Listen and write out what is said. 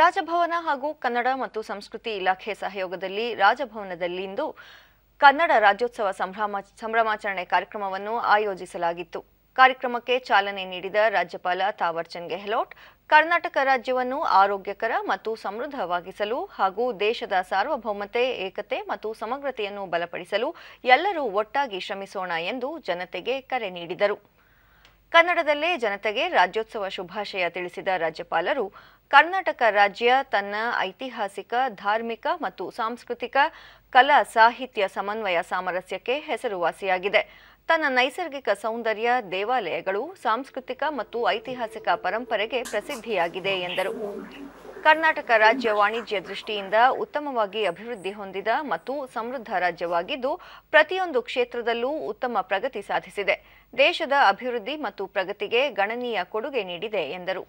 ರಾಜಭವನ ಹಾಗೂ ಕನ್ನಡ ಮತ್ತು ಸಂಸ್ಕೃತಿ ಇಲಾಖೆ ಸಹಯೋಗದಲ್ಲಿ ರಾಜಭವನದಲ್ಲಿಂದು ಕನ್ನಡ ರಾಜ್ಯೋತ್ಸವ ಸಂಭ್ರಮಾಚರಣೆ ಕಾರ್ಯಕ್ರಮವನ್ನು ಆಯೋಜಿಸಲಾಗಿತ್ತು ಕಾರ್ಯಕ್ರಮಕ್ಕೆ ಚಾಲನೆ ನೀಡಿದ ರಾಜ್ಯಪಾಲ ತಾವರ್ಚಂದ್ ಗೆಹ್ಲೋಟ್ ಕರ್ನಾಟಕ ರಾಜ್ಯವನ್ನು ಆರೋಗ್ಯಕರ ಮತ್ತು ಸಮೃದ್ಧವಾಗಿಸಲು ಹಾಗೂ ದೇಶದ ಸಾರ್ವಭೌಮತೆ ಏಕತೆ ಮತ್ತು ಸಮಗ್ರತೆಯನ್ನು ಬಲಪಡಿಸಲು ಎಲ್ಲರೂ ಒಟ್ಟಾಗಿ ಶ್ರಮಿಸೋಣ ಎಂದು ಜನತೆಗೆ ಕರೆ ನೀಡಿದರು ಕನ್ನಡದಲ್ಲೇ ಜನತೆಗೆ ರಾಜ್ಯೋತ್ಸವ ಶುಭಾಶಯ ತಿಳಿಸಿದ ರಾಜ್ಯಪಾಲರು ಕರ್ನಾಟಕ ರಾಜ್ಯ ತನ್ನ ಐತಿಹಾಸಿಕ ಧಾರ್ಮಿಕ ಮತ್ತು ಸಾಂಸ್ಕೃತಿಕ ಕಲಾ ಸಾಹಿತ್ಯ ಸಮನ್ವಯ ಸಾಮರಸ್ಯಕ್ಕೆ ಹೆಸರುವಾಸಿಯಾಗಿದೆ ತನ್ನ ನೈಸರ್ಗಿಕ ಸೌಂದರ್ಯ ದೇವಾಲಯಗಳು ಸಾಂಸ್ಕೃತಿಕ ಮತ್ತು ಐತಿಹಾಸಿಕ ಪರಂಪರೆಗೆ ಪ್ರಸಿದ್ಧಿಯಾಗಿದೆ ಎಂದರು ಕರ್ನಾಟಕ ರಾಜ್ಯ ವಾಣಿಜ್ಯ ದೃಷ್ಟಿಯಿಂದ ಉತ್ತಮವಾಗಿ ಅಭಿವೃದ್ಧಿ ಹೊಂದಿದ ಮತ್ತು ಸಮೃದ್ಧ ರಾಜ್ಯವಾಗಿದ್ದು ಪ್ರತಿಯೊಂದು ಕ್ಷೇತ್ರದಲ್ಲೂ ಉತ್ತಮ ಪ್ರಗತಿ ಸಾಧಿಸಿದೆ ದೇಶದ ಅಭಿವೃದ್ಧಿ ಮತ್ತು ಪ್ರಗತಿಗೆ ಗಣನೀಯ ಕೊಡುಗೆ ನೀಡಿದೆ ಎಂದರು